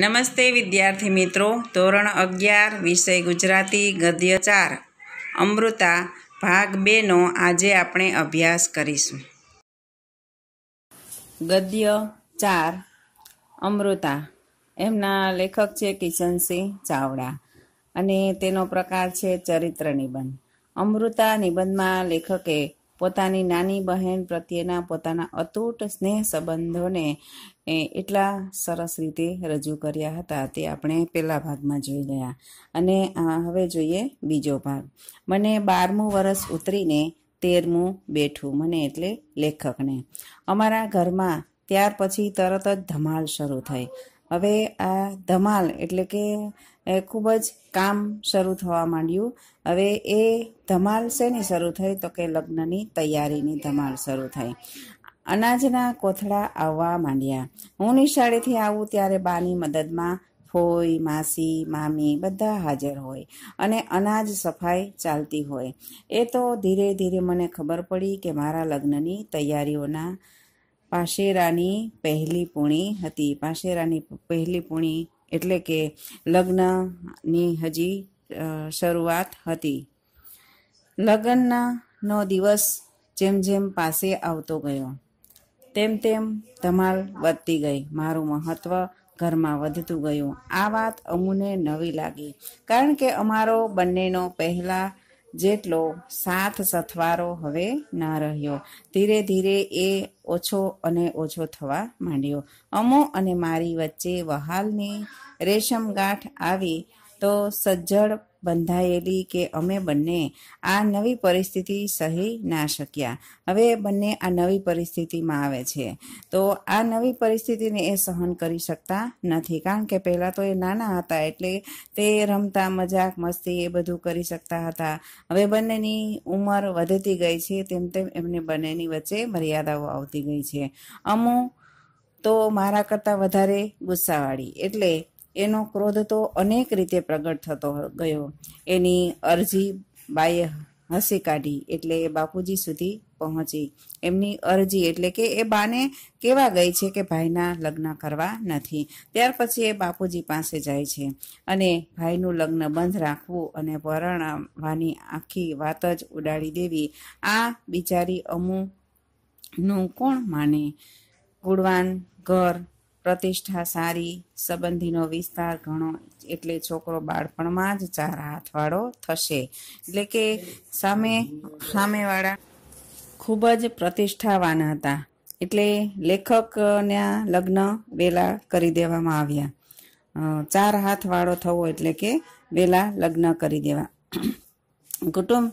નમસ્તે વિદ્યાર્થી મિત્રો ધોરણ અગિયાર વિષય ગુજરાતી ગદ્ય ચાર અમૃતા ભાગ બેનો આજે આપણે અભ્યાસ કરીશું ગદ્ય ચાર અમૃતા એમના લેખક છે કિશનસિંહ ચાવડા અને તેનો પ્રકાર છે ચરિત્ર નિબંધ અમૃતા નિબંધમાં લેખકે પોતાની નાની બહેન પ્રત્યેના પોતાના અતૂટ સ્નેહ સંબંધોને એટલા સરસ રીતે રજૂ કર્યા હતા તે આપણે પહેલા ભાગમાં જોઈ ગયા અને હવે જોઈએ બીજો ભાગ મને બારમું વરસ ઉતરીને તેરમું બેઠું મને એટલે લેખકને અમારા ઘરમાં ત્યાર પછી તરત જ ધમાલ શરૂ થઈ હવે આ ધમાલ એટલે કે ખૂબ જ કામ શરૂ થવા માંડ્યું હવે એ ધમાલ શેની શરૂ થઈ તો કે લગ્નની તૈયારીની ધમાલ શરૂ થઈ અનાજના કોથળા આવવા માંડ્યા હું નિશાળેથી આવું ત્યારે બાની મદદમાં ફોઈ માસી મામી બધા હાજર હોય અને અનાજ સફાઈ ચાલતી હોય એ તો ધીરે ધીરે મને ખબર પડી કે મારા લગ્નની તૈયારીઓના પાશેરાની પહેલી પૂણી હતી પાશેરાની પહેલી પૂણી એટલે કે લગ્નની હજી શરૂઆત હતી લગ્નનો દિવસ જેમ જેમ પાસે આવતો ગયો તેમ તેમ ધમાલ વધતી ગઈ મારું મહત્વ ઘરમાં વધતું ગયું આ વાત અમુને નવી લાગી કારણ કે અમારો બંનેનો પહેલાં જેટલો સાથ સથવારો હવે ના રહ્યો ધીરે ધીરે એ ઓછો અને ઓછો થવા માંડ્યો અમો અને મારી વચ્ચે વહાલની રેશમગાંઠ આવી તો સજ્જડ બંધાયેલી કે અમે બંને આ નવી પરિસ્થિતિ સહી ના શક્યા હવે બંને આ નવી પરિસ્થિતિમાં આવે છે તો આ નવી પરિસ્થિતિને એ સહન કરી શકતા નથી કારણ કે પહેલાં તો એ નાના હતા એટલે તે રમતા મજાક મસ્તી એ બધું કરી શકતા હતા હવે બંનેની ઉંમર વધતી ગઈ છે તેમ તેમ એમને બંનેની વચ્ચે મર્યાદાઓ આવતી ગઈ છે અમુ તો મારા કરતાં વધારે ગુસ્સાવાળી એટલે એનો ક્રોધ તો અનેક રીતે પ્રગટ થતો ગયો એની અરજી બાએ હસી કાઢી એટલે એ બાપુજી સુધી પહોંચી એમની અરજી એટલે કે એ બાને કેવા ગઈ છે કે ભાઈના લગ્ન કરવા નથી ત્યાર પછી એ બાપુજી પાસે જાય છે અને ભાઈનું લગ્ન બંધ રાખવું અને પરણવાની આખી વાત જ ઉડાડી દેવી આ બિચારી અમુનું કોણ માને ગુણવાન ઘર પ્રતિષ્ઠા સારી સંબંધીનો વિસ્તાર ઘણો એટલે છોકરો બાળપણમાં જ ચાર હાથવાળો થશે એટલે કે સામે સામેવાળા ખૂબ જ પ્રતિષ્ઠાવાન હતા એટલે લેખકના લગ્ન વેલા કરી દેવામાં આવ્યા ચાર હાથવાળો થવો એટલે કે વેલા લગ્ન કરી દેવા કુટુંબ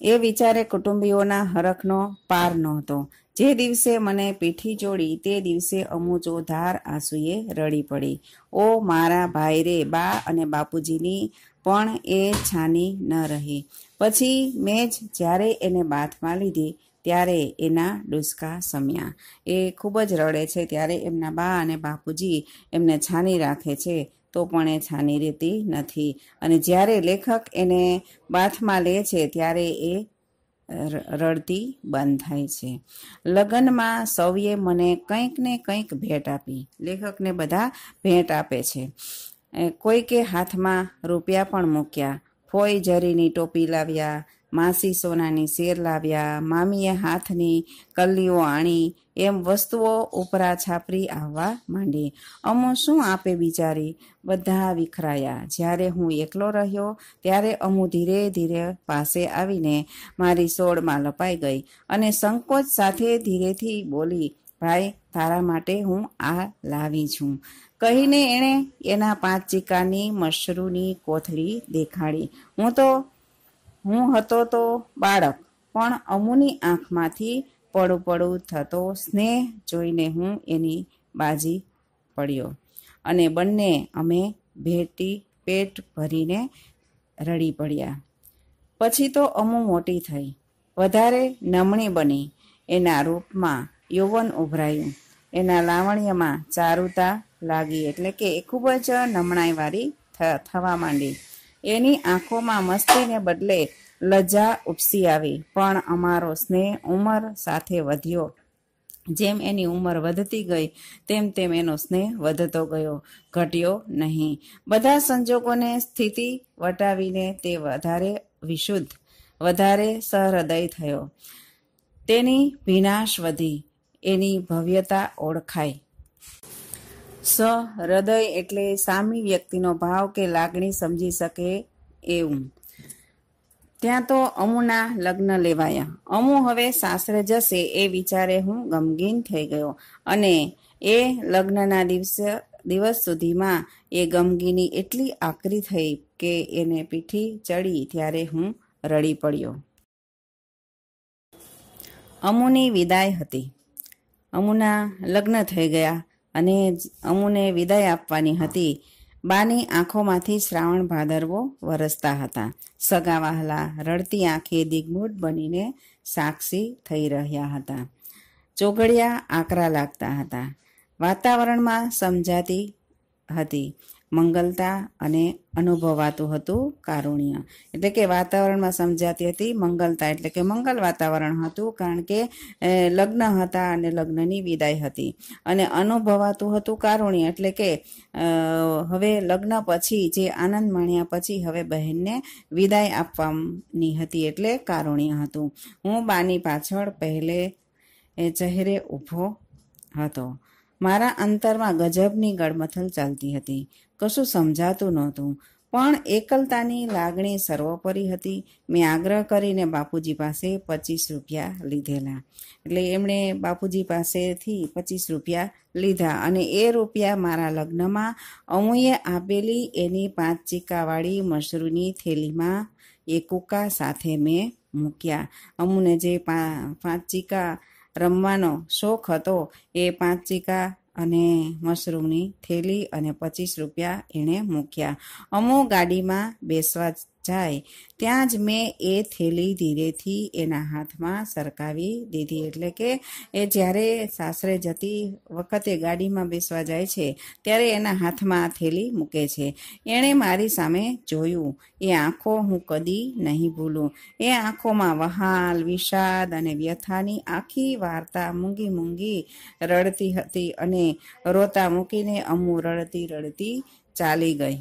એ વિચારે કુટુંબીઓના હરખનો પાર નહોતો જે દિવસે મને પીઠી જોડી તે દિવસે અમુજો ધાર આંસુએ રડી પડી ઓ મારા ભાઈ રે બા અને બાપુજીની પણ એ છાની ન રહી પછી મેં જ જ્યારે એને બાથમાં લીધી ત્યારે એના ડુસકા સમ્યા એ ખૂબ જ રડે છે ત્યારે એમના બા અને બાપુજી એમને છાની રાખે છે તો પણ એ છાની રહેતી નથી અને જ્યારે લેખક એને બાથમાં લે છે ત્યારે એ રડતી બંધ થાય છે લગ્નમાં સૌએ મને કંઈક ને કંઈક ભેટ આપી લેખકને બધા ભેટ આપે છે કોઈકે હાથમાં રૂપિયા પણ મૂક્યા ફોઈ જરીની ટોપી લાવ્યા માસી સોનાની શેર લાવ્યા મામીએ હાથની કલ્લીઓ આણી એમ વસ્તુઓ ઉપરા છાપરી આવવા માંડી અમો શું આપે બિચારી બધા વિખરાયા જ્યારે હું એકલો રહ્યો ત્યારે અમુ ધીરે ધીરે પાસે આવીને મારી સોળમાં લપાઈ ગઈ અને સંકોચ સાથે ધીરેથી બોલી ભાઈ તારા માટે હું આ લાવી છું કહીને એણે એના પાંચ ચીકાની મશરૂની કોથળી દેખાડી હું તો હું હતો તો બાળક પણ અમુની આંખમાંથી પડું પડું થતો સ્નેહ જોઈને હું એની બાજી પડ્યો અને બંને અમે ભેટી પેટ ભરીને રડી પડ્યા પછી તો અમુ મોટી થઈ વધારે નમણી બની એના રૂપમાં યૌવન ઉભરાયું એના લાવણ્યમાં ચારુતા લાગી એટલે કે ખૂબ જ નમણાઈવાળી થવા માંડી એની આંખોમાં મસ્તીને બદલે લજા ઉપસી આવી પણ અમારો સ્નેહ ઉંમર સાથે વધ્યો જેમ એની ઉંમર વધતી ગઈ તેમ તેમ એનો સ્નેહ વધતો ગયો ઘટ્યો નહીં બધા સંજોગોને સ્થિતિ વટાવીને તે વધારે વિશુદ્ધ વધારે સહૃદય થયો તેની વિનાશ વધી એની ભવ્યતા ઓળખાય સ હૃદય એટલે સામી વ્યક્તિનો ભાવ કે લાગણી સમજી શકે એવું ત્યાં તો અમુના લગ્ન લેવાયા અમુ હવે સાસરે જશે એ વિચારે હું ગમગીન થઈ ગયો અને એ લગ્નના દિવસે દિવસ સુધીમાં એ ગમગીની એટલી આકરી થઈ કે એને પીઠી ચડી ત્યારે હું રડી પડ્યો અમુની વિદાય હતી અમુના લગ્ન થઈ ગયા અને અમુને વિદાય આપવાની હતી બાની આંખોમાંથી શ્રાવણ ભાદરવો વરસતા હતા સગા વહાલા રડતી આંખે દિગ્મૂઢ બનીને સાક્ષી થઈ રહ્યા હતા ચોગડિયા આકરા લાગતા હતા વાતાવરણમાં સમજાતી હતી મંગલતા અને અનુભવાતું હતું કારુણ્ય એટલે કે વાતાવરણમાં સમજાતી હતી મંગલતા એટલે કે મંગલ વાતાવરણ હતું કારણ કે લગ્ન હતા અને લગ્નની વિદાય હતી અને અનુભવાતું હતું કારુણ્ય એટલે કે હવે લગ્ન પછી જે આનંદ માણ્યા પછી હવે બહેનને વિદાય આપવાની હતી એટલે કારુણ્ય હતું હું બાની પાછળ પહેલે ચહેરે ઊભો હતો મારા અંતરમાં ગજબની ગળમથલ ચાલતી હતી કશું સમજાતું નહોતું પણ એકલતાની લાગણી સર્વોપરી હતી મેં આગ્રહ કરીને બાપુજી પાસે પચીસ રૂપિયા લીધેલા એટલે એમણે બાપુજી પાસેથી પચીસ રૂપિયા લીધા અને એ રૂપિયા મારા લગ્નમાં અમુએ આપેલી એની પાંચ ચીકાવાળી મશરૂની થેલીમાં એ કુકા સાથે મેં મૂક્યા અમુને જે પાંચ ચીકા રમવાનો શોખ હતો એ પાંચ ચીકા અને મશરૂમની થેલી અને પચીસ રૂપિયા એણે મૂક્યા અમો ગાડીમાં બેસવા જાય ત્યાં જ મેં એ થેલી ધીરેથી એના હાથમાં સરકાવી દીધી એટલે કે એ જ્યારે સાસરે જતી વખતે ગાડીમાં બેસવા જાય છે ત્યારે એના હાથમાં આ થેલી મૂકે છે એણે મારી સામે જોયું એ આંખો હું કદી નહીં ભૂલું એ આંખોમાં વહાલ વિષાદ અને વ્યથાની આખી વાર્તા મૂંગી મૂંગી રડતી હતી અને રોતા મૂકીને અમુ રડતી રડતી ચાલી ગઈ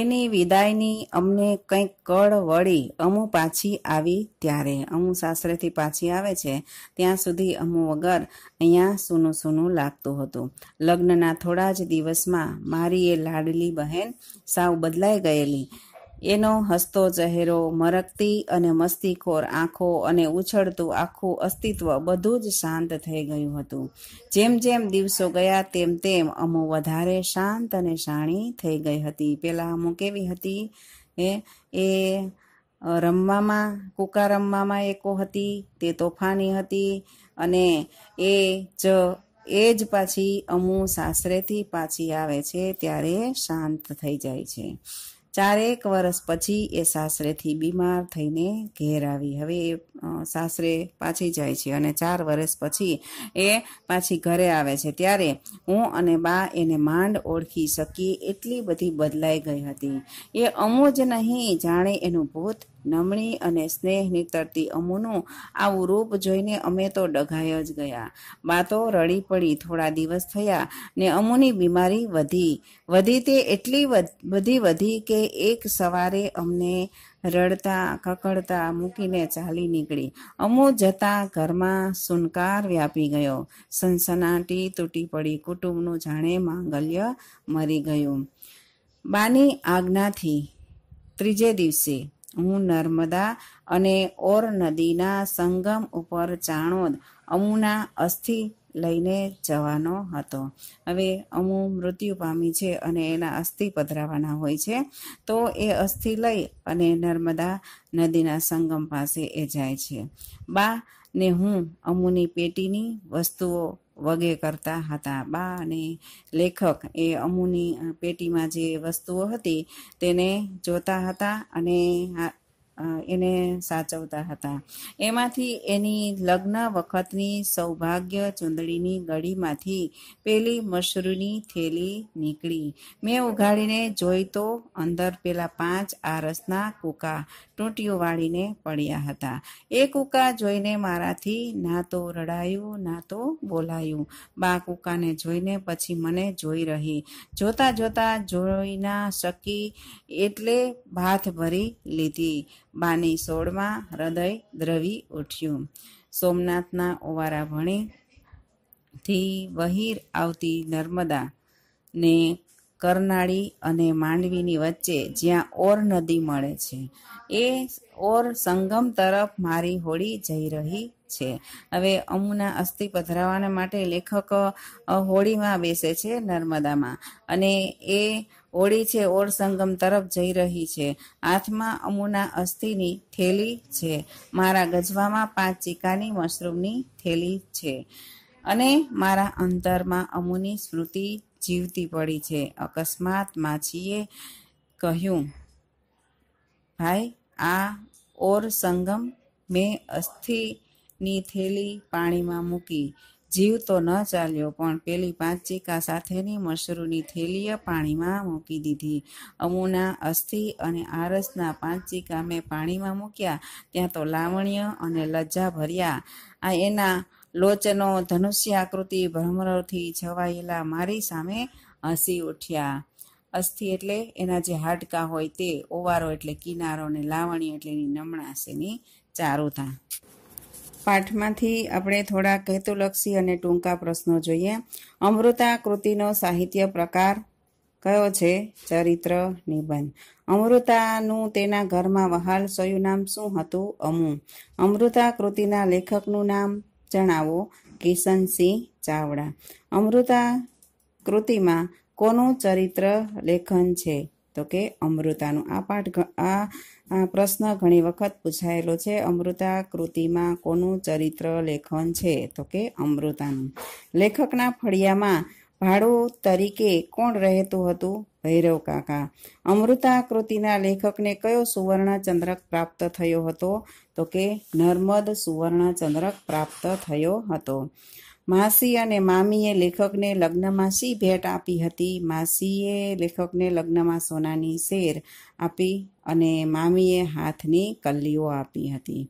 એની વિદાયની અમને કંઈક કળ વળી અમુ પાછી આવી ત્યારે અમુ સાસરેથી પાછી આવે છે ત્યાં સુધી અમુ વગર અહીંયા સૂનું સૂનું લાગતું હતું લગ્નના થોડા જ દિવસમાં મારી એ લાડલી બહેન સાવ બદલાઈ ગયેલી એનો હસતો ચહેરો મરકતી અને મસ્તીખોર આંખો અને ઉછળતું આખું અસ્તિત્વ બધું જ શાંત થઈ ગયું હતું જેમ જેમ દિવસો ગયા તેમ તેમ અમુ વધારે શાંત અને શાણી થઈ ગઈ હતી પહેલાં અમુ કેવી હતી એ એ રમવામાં કુકા રમવામાં એકો હતી તે તોફાની હતી અને એ જ એ જ પાછી અમુ સાસરેથી પાછી આવે છે ત્યારે શાંત થઈ જાય છે ચારેક વર્ષ પછી એ સાસરેથી બીમાર થઈને ઘેર આવી હવે એ સાસરે પાછી જાય છે અને ચાર વર્ષ પછી એ પાછી ઘરે આવે છે ત્યારે હું અને બા એને માંડ ઓળખી શકીએ એટલી બધી બદલાઈ ગઈ હતી એ અમુજ નહીં જાણે એનું ભૂત નમણી અને સ્નેહની તરતી અમુનું આવું રૂપ જોઈને અમે તો ડઘાય જ ગયા બા તો રડી પડી થોડા દિવસ થયા ને અમુની બીમારી વધી વધી તે એટલી બધી વધી કે એક સવારે અમને રડતા કકડતા મૂકીને ચાલી નીકળી અમુ જતા ઘરમાં સુનકાર વ્યાપી ગયો સનસનાટી તૂટી પડી કુટુંબનું જાણે માંગલ્ય મરી ગયું બાની આજ્ઞાથી ત્રીજે દિવસે હું નર્મદા અને ઓર નદીના સંગમ ઉપર ચાણોદ અમુના અસ્થિ લઈને જવાનો હતો હવે અમુ મૃત્યુ પામી છે અને એના અસ્થિ પધરાવાના હોય છે તો એ અસ્થિ લઈ અને નર્મદા નદીના સંગમ પાસે એ જાય છે બા ને હું અમુની પેટીની વસ્તુઓ વગે કરતા હતા બા અને લેખક એ અમુની પેટીમાં જે વસ્તુઓ હતી તેને જોતા હતા અને એને સાચવતા હતા એમાંથી એની લગ્ન વખતની સૌભાગ્ય ચૂંદડીની ગળીમાંથી પેલી મશરૂની થેલી નીકળી મેં ઉઘાડીને જોઈ તો અંદર પેલા પાંચ આરસના કૂકા ટૂંટીઓ વાળીને પડ્યા હતા એ કૂકા જોઈને મારાથી ના તો રડાયું ના તો બોલાયું બા કૂકાને જોઈને પછી મને જોઈ રહી જોતા જોતા જોઈ ના શકી એટલે ભાથ ભરી લીધી બાની સોળમાં હૃદય દ્રવી ઉઠ્યું સોમનાથના ઓવારા ભણે થી વહીર આવતી નર્મદા ને કરનાળી અને માંડવીની વચ્ચે જ્યાં ઓર નદી મળે છે એ ઓર સંગમ તરફ મારી હોડી જઈ રહી છે હવે અમુના અસ્થિ પધરાવવાના માટે લેખક હોળીમાં બેસે છે નર્મદામાં અને એ હોળી છે ઓળ સંગમ તરફ જઈ રહી છે હાથમાં અમુના અસ્થિની થેલી છે મારા ગજવામાં પાંચ ચીકાની મશરૂમની થેલી છે અને મારા અંતરમાં અમુની સ્મૃતિ જીવતી પડી છે અકસ્માત માછીએ કહ્યું ભાઈ આ ઓર સંગમ મેં અસ્થિ ની થેલી પાણીમાં મૂકી જીવ તો ન ચાલ્યો પણ પેલી પાંચ ચીકા સાથેની મશરૂની થેલીએ પાણીમાં મૂકી દીધી અમુના અસ્થિ અને આરસના પાંચ ચીકા મેં પાણીમાં મૂક્યા ત્યાં તો લાવણ્ય અને લજ્જા ભર્યા આ એના લોચનો ધનુષ્યાકૃતિ ભ્રમરથી છવાયેલા મારી સામે હસી ઉઠ્યા અસ્થિ એટલે એના જે હાડકા હોય તે ઓવારો એટલે કિનારો અને લાવણી એટલે એની નમણાશ એની ચારુતા પાઠમાંથી આપણે થોડા કેતુલક્ષી અને ટૂંકા પ્રશ્નો જોઈએ અમૃતા કૃતિનો સાહિત્ય પ્રકાર કયો છે ચરિત્ર નિબંધ અમૃતાનું તેના ઘરમાં વહાલ સયું નામ શું હતું અમુ અમૃતા કૃતિના લેખકનું નામ જણાવો કિશનસિંહ ચાવડા અમૃતા કૃતિમાં કોનું ચરિત્ર લેખન છે તો કે અમૃતાનું આ પાઠ આ આ પ્રશ્ન ઘણી વખત પૂછાયેલો છે અમૃતા કૃતિમાં કોનું ચરિત્ર લેખન છે તો કે અમૃતાનું લેખકના ફળિયામાં ભાડું તરીકે કોણ રહેતું હતું ભૈરવ કાકા અમૃતા કૃતિના લેખકને કયો સુવર્ણચંદ્રક પ્રાપ્ત થયો હતો તો કે નર્મદ સુવર્ણચંદ્રક પ્રાપ્ત થયો હતો માસી અને મામીએ લેખકને લગ્નમાં શી ભેટ આપી હતી માસીએ લેખકને લગ્નમાં સોનાની શેર આપી અને મામીએ હાથની કલ્લીઓ આપી હતી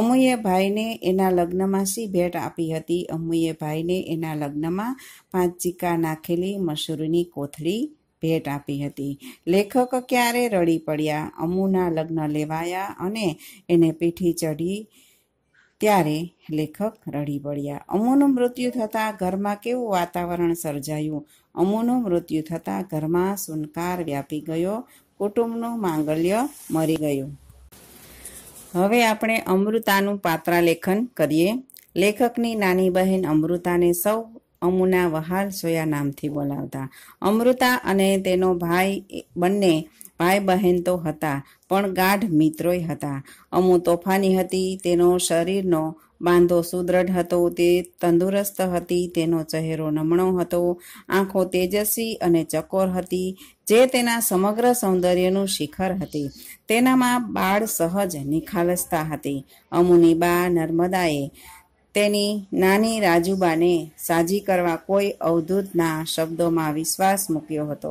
અમુએ ભાઈને એના લગ્નમાં શી ભેટ આપી હતી અમુએ ભાઈને એના લગ્નમાં પાંચ ચીકા નાખેલી મસૂરની કોથળી ભેટ આપી હતી લેખક ક્યારે રડી પડ્યા અમુના લગ્ન લેવાયા અને એને પીઠી ચઢી ત્યારે લેખક રડી પડ્યા અમુનું મૃત્યુ થતાં ઘરમાં કેવું વાતાવરણ સર્જાયું અમુનું મૃત્યુ થતાં ઘરમાં સુનકાર વ્યાપી ગયો કુટુંબનું માંગલ્ય મરી ગયું હવે આપણે અમૃતાનું પાત્રાલેખન કરીએ લેખકની નાની બહેન અમૃતાને સૌ અમુના વહાલ સોયા નામથી બોલાવતા અમૃતા અને તેનો ભાઈ બંને ભાઈ બહેન તો હતા પણ ગાઢ મિત્રોય હતા અમુ તોફાની હતી તેનો શરીરનો બાંધો સુદ્રઢ હતો તે તંદુરસ્ત હતી તેનો ચહેરો નમણો હતો આંખો તેજસ્વી અને ચકોર હતી જે તેના સમગ્ર સૌંદર્યનું શિખર હતી તેનામાં બાળ સહજ નિખાલસતા હતી અમુની બા નર્મદાએ તેની નાની રાજુબાને સાજી કરવા કોઈ અવધૂતના શબ્દોમાં વિશ્વાસ મૂક્યો હતો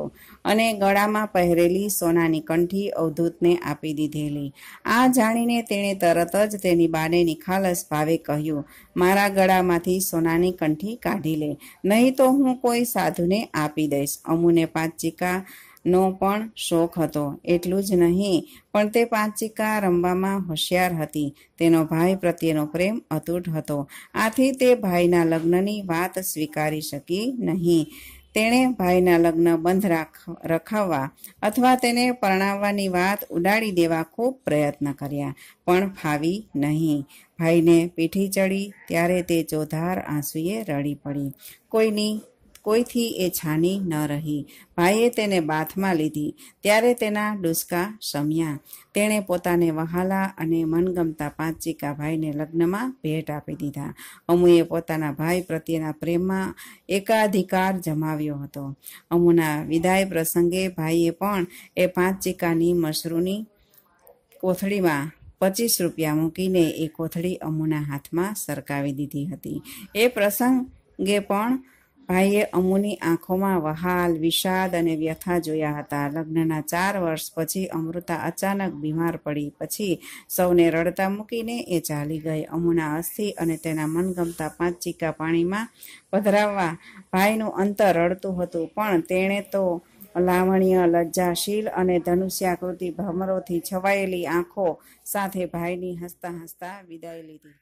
અને ગળામાં પહેરેલી સોનાની કંઠી અવધૂતને આપી દીધેલી આ જાણીને તેણે તરત જ તેની બાને નિખાલસ ભાવે કહ્યું મારા ગળામાંથી સોનાની કંઠી કાઢી લે નહીં તો હું કોઈ સાધુને આપી દઈશ અમુને પાંચ ચીકા નો પણ શોખ હતો એટલું જ નહીં પણ તે પાંચિકા રમવામાં હોશિયાર હતી તેનો ભાઈ પ્રત્યેનો પ્રેમ અતૂટ હતો આથી તે ભાઈના લગ્નની વાત સ્વીકારી શકી નહીં તેણે ભાઈના લગ્ન બંધ રાખ રખાવવા અથવા તેને પરણાવવાની વાત ઉડાડી દેવા ખૂબ પ્રયત્ન કર્યા પણ ફાવી નહીં ભાઈને પીઠી ચડી ત્યારે તે જોધાર આંસુએ રડી પડી કોઈની કોઈથી એ છાની ન રહી ભાઈએ તેને બાથમાં લીધી ત્યારે તેના ડુસકા શમ્યા તેણે પોતાને વહાલા અને મનગમતા પાંચિકા ભાઈને લગ્નમાં ભેટ આપી દીધા અમુએ પોતાના ભાઈ પ્રત્યેના પ્રેમમાં એકાધિકાર જમાવ્યો હતો અમુના વિદાય પ્રસંગે ભાઈએ પણ એ પાંચિકાની મશરૂની કોથળીમાં પચીસ રૂપિયા મૂકીને એ કોથળી અમુના હાથમાં સરકાવી દીધી હતી એ પ્રસંગે પણ ભાઈએ અમુની આંખોમાં વહાલ વિષાદ અને વ્યથા જોયા હતા લગ્નના ચાર વર્ષ પછી અમૃતા અચાનક બીમાર પડી પછી સૌને રડતા મૂકીને એ ચાલી ગઈ અમુના અસ્થિ અને તેના મનગમતા પાંચ ચીકા પાણીમાં પધરાવવા ભાઈનું અંતર રડતું હતું પણ તેણે તો લાવણીય લજ્જાશીલ અને ધનુષ્યાકૃતિ ભમરોથી છવાયેલી આંખો સાથે ભાઈની હસતા હસતા વિદાય લીધી